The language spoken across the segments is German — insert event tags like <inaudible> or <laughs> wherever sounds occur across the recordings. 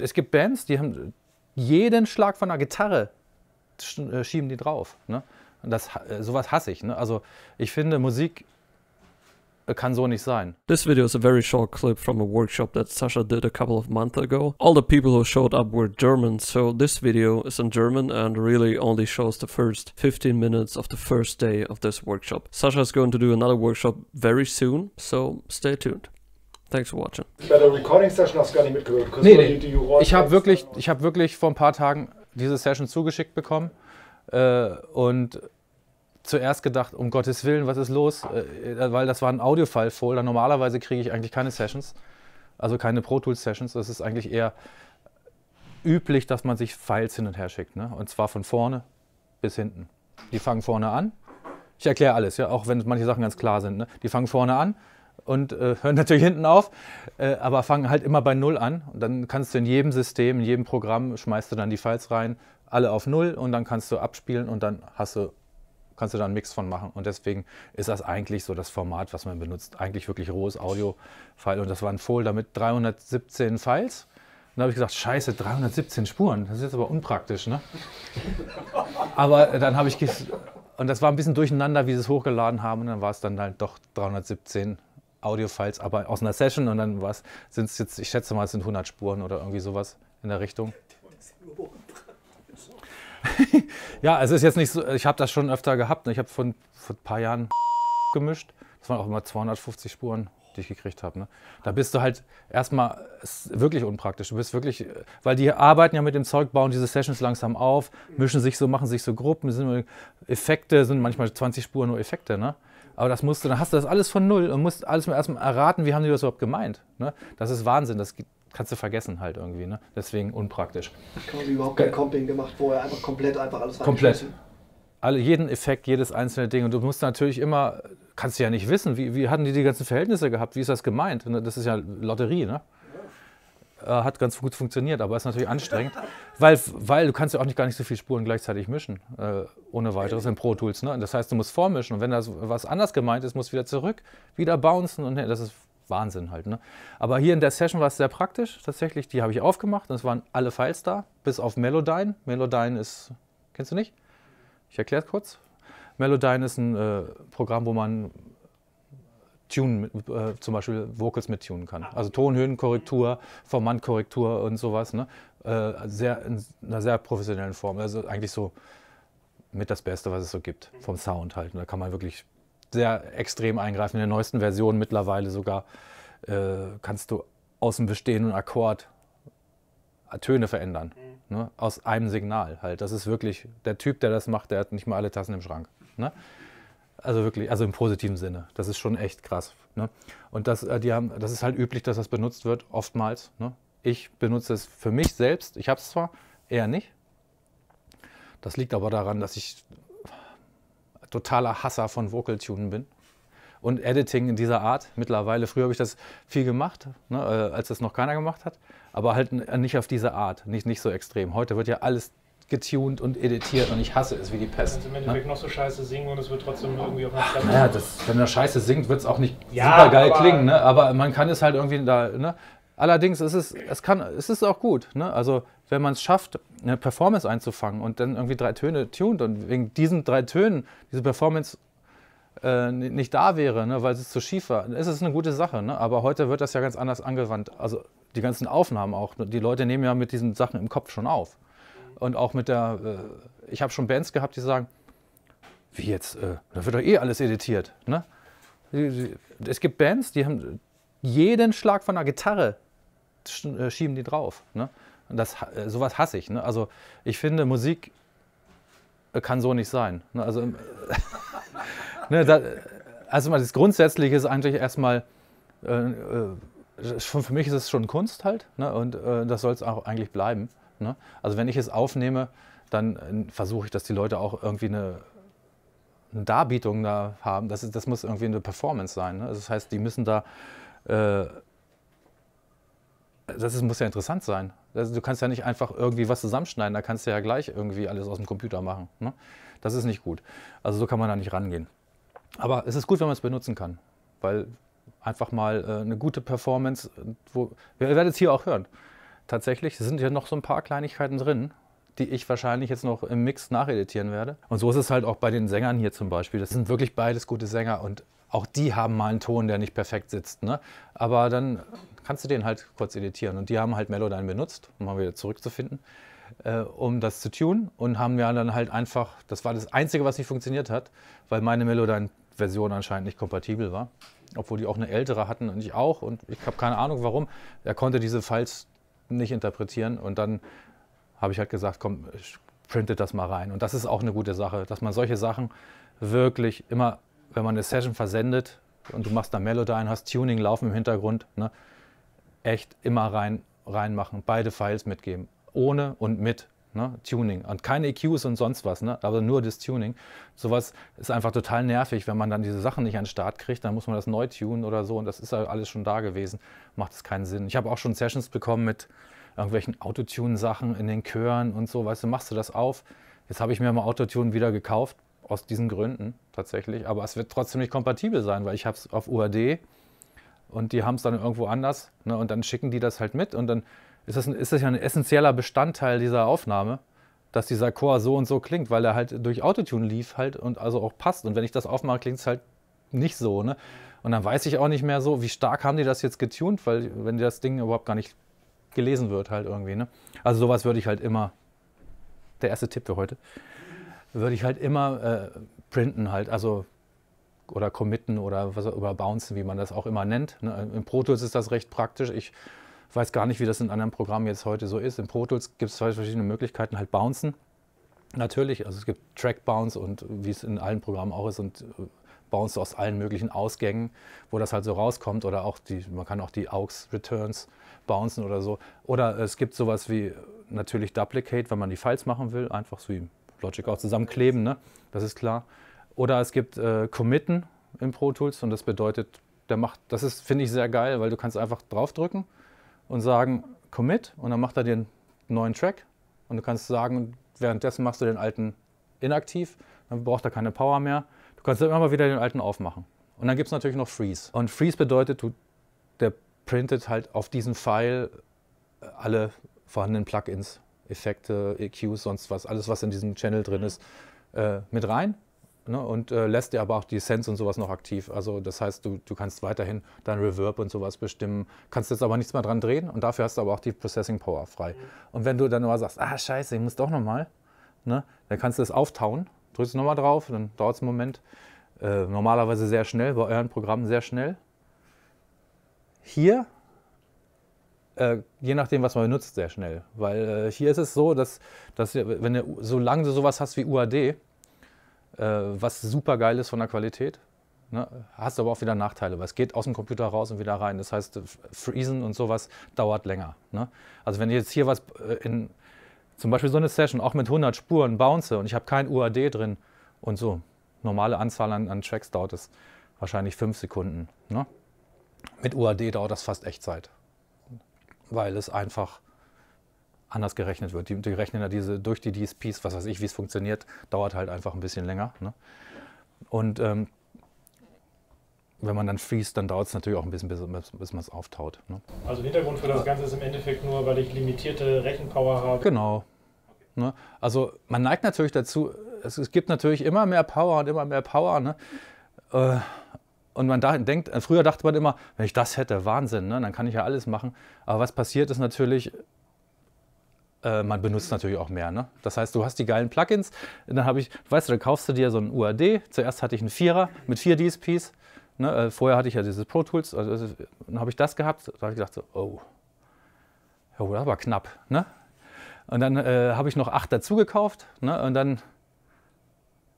Es gibt Bands, die haben jeden Schlag von einer Gitarre äh, schieben die drauf. Ne? Und das, äh, sowas hasse ich. Ne? Also ich finde, Musik äh, kann so nicht sein. This video is a very short clip from a workshop that Sasha did a couple of months ago. All the people who showed up were German, so this video is in German and really only shows the first 15 minutes of the first day of this workshop. Sasha is going to do another workshop very soon, so stay tuned. Thanks for watching. Bei der Recording Session hast du gar nicht mitgewirkt. Nee, nee. Die, die ich habe wirklich, ich hab wirklich vor ein paar Tagen diese Session zugeschickt bekommen äh, und zuerst gedacht, um Gottes Willen, was ist los? Äh, äh weil das war ein Audio-File-Folder. Normalerweise kriege ich eigentlich keine Sessions, also keine Pro Tools-Sessions. Das ist eigentlich eher üblich, dass man sich Files hin und her schickt. Ne? Und zwar von vorne bis hinten. Die fangen vorne an. Ich erkläre alles, ja, auch wenn manche Sachen ganz klar sind. Ne? Die fangen vorne an, und äh, <laughs> hören natürlich hinten auf, äh, aber fangen halt immer bei Null an. Und dann kannst du in jedem System, in jedem Programm, schmeißt du dann die Files rein, alle auf Null und dann kannst du abspielen und dann hast du, kannst du da einen Mix von machen. Und deswegen ist das eigentlich so das Format, was man benutzt. Eigentlich wirklich rohes Audio-File. Und das war ein Folder mit 317 Files. Und da habe ich gesagt, scheiße, 317 Spuren, das ist jetzt aber unpraktisch, ne? <laughs> Aber äh, dann habe ich, und das war ein bisschen durcheinander, wie sie es hochgeladen haben, und dann war es dann halt doch 317 Audiofiles, aber aus einer Session und dann was sind es jetzt, ich schätze mal, es sind 100 Spuren oder irgendwie sowas in der Richtung. <laughs> ja, es ist jetzt nicht so, ich habe das schon öfter gehabt. Ne? Ich habe vor ein paar Jahren <laughs> gemischt. Das waren auch immer 250 Spuren, die ich gekriegt habe. Ne? Da bist du halt erstmal wirklich unpraktisch. Du bist wirklich, weil die arbeiten ja mit dem Zeug, bauen diese Sessions langsam auf, mischen sich so, machen sich so Gruppen, sind Effekte, sind manchmal 20 Spuren nur Effekte. Ne? Aber das musst du, dann hast du das alles von null und musst alles mal erstmal erraten, wie haben die das überhaupt gemeint. Ne? Das ist Wahnsinn, das kannst du vergessen halt irgendwie. Ne? Deswegen unpraktisch. Quasi überhaupt kein Comping gemacht vorher, einfach komplett einfach alles Komplett. Alle, jeden Effekt, jedes einzelne Ding. Und du musst natürlich immer, kannst du ja nicht wissen, wie, wie hatten die die ganzen Verhältnisse gehabt, wie ist das gemeint? Ne, das ist ja Lotterie, ne? äh, hat ganz gut funktioniert, aber ist natürlich anstrengend, weil, weil du kannst ja auch nicht gar nicht so viele Spuren gleichzeitig mischen, äh, ohne weiteres in Pro Tools. Ne? Das heißt, du musst vormischen und wenn da was anders gemeint ist, musst du wieder zurück, wieder bouncen und ne, das ist Wahnsinn halt. Ne? Aber hier in der Session war es sehr praktisch. Tatsächlich, die habe ich aufgemacht und es waren alle Files da, bis auf Melodyne. Melodyne ist, kennst du nicht? Ich erkläre es kurz. Melodyne ist ein äh, Programm, wo man Tune, äh, zum Beispiel Vocals mit tunen kann. Ah, also Tonhöhenkorrektur, mhm. Formantkorrektur und sowas. Ne? Äh, sehr, in einer sehr professionellen Form. Also eigentlich so mit das Beste, was es so gibt, mhm. vom Sound halt. Und da kann man wirklich sehr extrem eingreifen. In der neuesten Version mittlerweile sogar äh, kannst du aus dem bestehenden Akkord Töne verändern. Mhm. Ne? Aus einem Signal halt. Das ist wirklich der Typ, der das macht, der hat nicht mal alle Tassen im Schrank. Ne? Also wirklich, also im positiven Sinne. Das ist schon echt krass. Ne? Und das, äh, die haben, das ist halt üblich, dass das benutzt wird, oftmals. Ne? Ich benutze es für mich selbst. Ich habe es zwar, eher nicht. Das liegt aber daran, dass ich totaler Hasser von Vocal Tunen bin. Und Editing in dieser Art mittlerweile. Früher habe ich das viel gemacht, ne, äh, als das noch keiner gemacht hat. Aber halt nicht auf diese Art, nicht, nicht so extrem. Heute wird ja alles getuned und editiert und ich hasse es wie die Pest. Also im Endeffekt ne? noch so scheiße singen und es wird trotzdem irgendwie auf einer Platte. Ja, das, wenn er scheiße singt, wird es auch nicht ja, super geil klingen, ne? aber man kann es halt irgendwie da. Ne? Allerdings ist es, es, kann, es ist auch gut. Ne? Also wenn man es schafft, eine Performance einzufangen und dann irgendwie drei Töne tuned und wegen diesen drei Tönen diese Performance äh, nicht da wäre, ne? weil es zu schief war, dann ist es eine gute Sache. Ne? Aber heute wird das ja ganz anders angewandt. Also die ganzen Aufnahmen auch. Ne? Die Leute nehmen ja mit diesen Sachen im Kopf schon auf und auch mit der, äh, ich habe schon Bands gehabt, die sagen, wie jetzt, äh, da wird doch eh alles editiert. Ne? Es gibt Bands, die haben jeden Schlag von einer Gitarre äh, schieben die drauf. Ne? Und das, äh, sowas hasse ich. Ne? Also ich finde, Musik äh, kann so nicht sein. Ne? Also, ähm, <laughs> ne, da, also das Grundsätzliche ist eigentlich erstmal, äh, schon für mich ist es schon Kunst halt ne? und äh, das soll es auch eigentlich bleiben. Ne? Also wenn ich es aufnehme, dann äh, versuche ich, dass die Leute auch irgendwie eine, eine Darbietung da haben. Das, ist, das muss irgendwie eine Performance sein. Ne? Also das heißt, die müssen da... Äh, das ist, muss ja interessant sein. Das, also du kannst ja nicht einfach irgendwie was zusammenschneiden, da kannst du ja gleich irgendwie alles aus dem Computer machen. Ne? Das ist nicht gut. Also so kann man da nicht rangehen. Aber es ist gut, wenn man es benutzen kann, weil einfach mal äh, eine gute Performance, äh, wo, wir werden es hier auch hören tatsächlich sind ja noch so ein paar Kleinigkeiten drin, die ich wahrscheinlich jetzt noch im Mix nacheditieren werde. Und so ist es halt auch bei den Sängern hier zum Beispiel. Das sind wirklich beides gute Sänger und auch die haben mal einen Ton, der nicht perfekt sitzt. Ne? Aber dann kannst du den halt kurz editieren. Und die haben halt Melodyne benutzt, um mal wieder zurückzufinden, äh, um das zu tun. Und haben ja dann halt einfach, das war das Einzige, was nicht funktioniert hat, weil meine Melodyne-Version anscheinend nicht kompatibel war. Obwohl die auch eine ältere hatten und ich auch. Und ich habe keine Ahnung warum. Er konnte diese Files nicht interpretieren. Und dann habe ich halt gesagt, komm, printet das mal rein. Und das ist auch eine gute Sache, dass man solche Sachen wirklich immer, wenn man eine Session versendet und du machst da Melodyne, hast Tuning laufen im Hintergrund, ne, echt immer rein reinmachen, beide Files mitgeben, ohne und mit. Ne? Tuning. Und keine EQs und sonst was, ne? aber nur das Tuning. Sowas ist einfach total nervig, wenn man dann diese Sachen nicht an den Start kriegt, dann muss man das neu tunen oder so und das ist ja alles schon da gewesen. Macht es keinen Sinn. Ich habe auch schon Sessions bekommen mit irgendwelchen Autotune-Sachen in den Chören und so, weißt du, machst du das auf? Jetzt habe ich mir mal Autotune wieder gekauft, aus diesen Gründen tatsächlich, aber es wird trotzdem nicht kompatibel sein, weil ich habe es auf UAD und die haben es dann irgendwo anders ne? und dann schicken die das halt mit und dann ist das, ein, ist das ja ein essentieller Bestandteil dieser Aufnahme, dass dieser Chor so und so klingt, weil er halt durch Autotune lief halt und also auch passt. Und wenn ich das aufmache, klingt es halt nicht so. Ne? Und dann weiß ich auch nicht mehr so, wie stark haben die das jetzt getunt, weil wenn das Ding überhaupt gar nicht gelesen wird halt irgendwie. Ne? Also sowas würde ich halt immer, der erste Tipp für heute, würde ich halt immer äh, printen halt, also oder committen oder was, überbouncen, wie man das auch immer nennt. Ne? Im Pro Tools ist das recht praktisch. Ich ich weiß gar nicht, wie das in anderen Programmen jetzt heute so ist. In Pro Tools gibt es zwei verschiedene Möglichkeiten, halt bouncen. Natürlich, also es gibt Track Bounce und wie es in allen Programmen auch ist und äh, Bounce aus allen möglichen Ausgängen, wo das halt so rauskommt oder auch die, man kann auch die AUX Returns bouncen oder so. Oder es gibt sowas wie äh, natürlich Duplicate, wenn man die Files machen will, einfach so wie Logic auch zusammenkleben, ne? das ist klar. Oder es gibt äh, Committen in Pro Tools und das bedeutet, der macht, das ist, finde ich, sehr geil, weil du kannst einfach draufdrücken und sagen Commit und dann macht er den neuen Track und du kannst sagen, währenddessen machst du den alten inaktiv, dann braucht er keine Power mehr. Du kannst immer mal wieder den alten aufmachen. Und dann gibt es natürlich noch Freeze. Und Freeze bedeutet, du, der printet halt auf diesen File äh, alle vorhandenen Plugins, Effekte, EQs, sonst was, alles was in diesem Channel drin mhm. ist, äh, mit rein. Ne, und äh, lässt dir aber auch die Sense und sowas noch aktiv. Also das heißt, du, du kannst weiterhin dein Reverb und sowas bestimmen, kannst jetzt aber nichts mehr dran drehen und dafür hast du aber auch die Processing Power frei. Mhm. Und wenn du dann aber sagst, ah scheiße, ich muss doch nochmal, ne, dann kannst du das auftauen, drückst nochmal drauf, dann dauert es einen Moment. Äh, normalerweise sehr schnell, bei euren Programmen sehr schnell. Hier, äh, je nachdem, was man benutzt, sehr schnell. Weil äh, hier ist es so, dass, dass wenn du, solange du sowas hast wie UAD, äh, was super geil ist von der Qualität. Ne? Hast aber auch wieder Nachteile, weil es geht aus dem Computer raus und wieder rein. Das heißt, Freezen und sowas dauert länger. Ne? Also wenn ich jetzt hier was äh, in zum Beispiel so eine Session auch mit 100 Spuren bounce und ich habe kein UAD drin und so, normale Anzahl an, an Tracks dauert es wahrscheinlich 5 Sekunden. Ne? Mit UAD dauert das fast Echtzeit, weil es einfach anders gerechnet wird. Die, die rechnen ja diese, durch die DSPs, was weiß ich, wie es funktioniert, dauert halt einfach ein bisschen länger. Ne? Und ähm, wenn man dann freest, dann dauert es natürlich auch ein bisschen, bis, bis man es auftaut. Ne? Also Hintergrund für das Ganze ist im Endeffekt nur, weil ich limitierte Rechenpower habe. Genau. Ne? Also man neigt natürlich dazu, es, es, gibt natürlich immer mehr Power und immer mehr Power. Ne? Äh, und man da, denkt, früher dachte man immer, wenn ich das hätte, Wahnsinn, ne? dann kann ich ja alles machen. Aber was passiert ist natürlich, äh, man benutzt natürlich auch mehr. Ne? Das heißt, du hast die geilen Plugins, dann habe ich, weißt du, dann kaufst du dir so einen UAD. Zuerst hatte ich einen Vierer mit vier DSPs. Ne? Äh, vorher hatte ich ja dieses Pro Tools, also, also, dann habe ich das gehabt. Da habe ich gedacht, so, oh, ja, oh, das war knapp. Ne? Und dann äh, habe ich noch acht dazu gekauft ne? und dann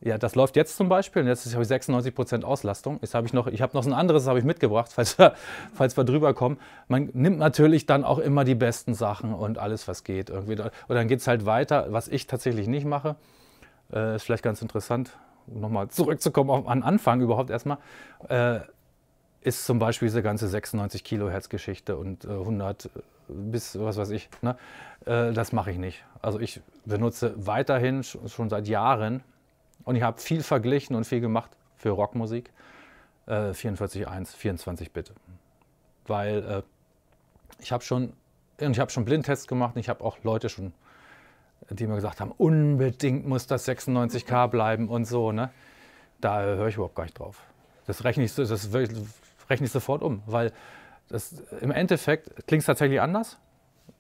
ja, das läuft jetzt zum Beispiel. jetzt habe ich 96% Auslastung. Jetzt habe ich noch, ich habe noch so ein anderes, habe ich mitgebracht, <laughs> falls wir, falls wir drüber kommen. Man nimmt natürlich dann auch immer die besten Sachen und alles, was geht. Irgendwie. Und dann geht es halt weiter, was ich tatsächlich nicht mache. Äh, ist vielleicht ganz interessant, um nochmal zurückzukommen auf, an Anfang überhaupt erstmal. Äh, ist zum Beispiel diese ganze 96 Kilohertz Geschichte und äh, 100 bis was weiß ich. Ne? Äh, das mache ich nicht. Also ich benutze weiterhin schon seit Jahren und ich habe viel verglichen und viel gemacht für Rockmusik. Äh, 44.1, 24 Bit. Weil äh, ich habe schon, ich hab schon Blindtests gemacht und ich habe auch Leute schon, die mir gesagt haben, unbedingt muss das 96K bleiben und so. Ne? Da äh, höre ich überhaupt gar nicht drauf. Das rechne ich, das rechne ich sofort um, weil das, im Endeffekt klingt es tatsächlich anders.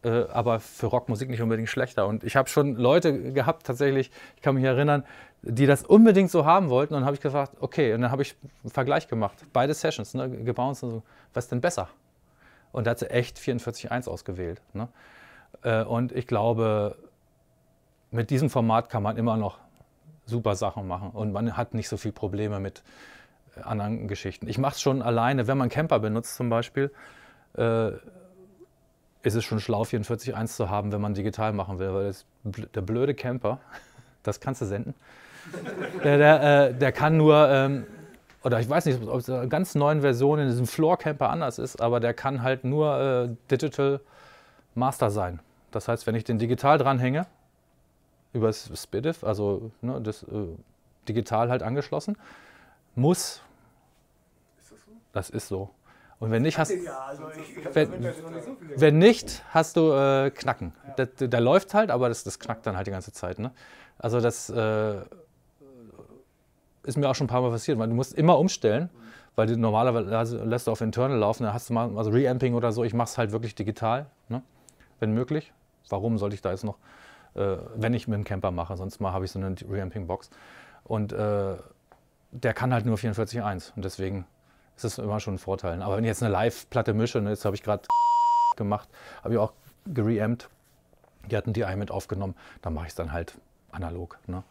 Äh, aber für Rockmusik nicht unbedingt schlechter. Und ich habe schon Leute gehabt, tatsächlich, ich kann mich erinnern, die das unbedingt so haben wollten. Und dann habe ich gesagt, okay, und dann habe ich einen Vergleich gemacht. Beide Sessions, ne, gebounced und so, was ist denn besser? Und da hat sie echt 44.1 ausgewählt. Ne? Äh, und ich glaube, mit diesem Format kann man immer noch super Sachen machen. Und man hat nicht so viele Probleme mit äh, anderen Geschichten. Ich mache es schon alleine, wenn man Camper benutzt zum Beispiel. Äh, ist es schon schlau, 44.1 zu haben, wenn man digital machen will, weil das, der blöde Camper, <laughs> das kannst du senden, der, der, äh, der kann nur, ähm, oder ich weiß nicht, ob es in einer ganz neuen Version in diesem Floor Camper anders ist, aber der kann halt nur äh, Digital Master sein. Das heißt, wenn ich den digital dranhänge, über das SPDIF, also ne, das äh, digital halt angeschlossen, muss. Ist das so? Das ist so. Und wenn nicht, hast, ja, also ich, wenn, wenn, nicht, hast du äh, Knacken. Ja. Der, der, läuft halt, aber das, das, knackt dann halt die ganze Zeit. Ne? Also das äh, ist mir auch schon ein paar Mal passiert, weil du musst immer umstellen, weil du normalerweise also lässt du auf Internal laufen, dann hast du mal also Reamping oder so. Ich mache es halt wirklich digital, ne? wenn möglich. Warum sollte ich da jetzt noch, äh, wenn ich mit dem Camper mache, sonst mal habe ich so eine Reamping-Box. Und äh, der kann halt nur 44.1 und deswegen das ist immer schon ein Vorteil. Ne? Aber wenn ich jetzt eine Live-Platte mische, ne, jetzt habe ich gerade <laughs> gemacht, habe ich auch gereamt, die hatten die einen mit aufgenommen, dann mache ich es dann halt analog. Ne?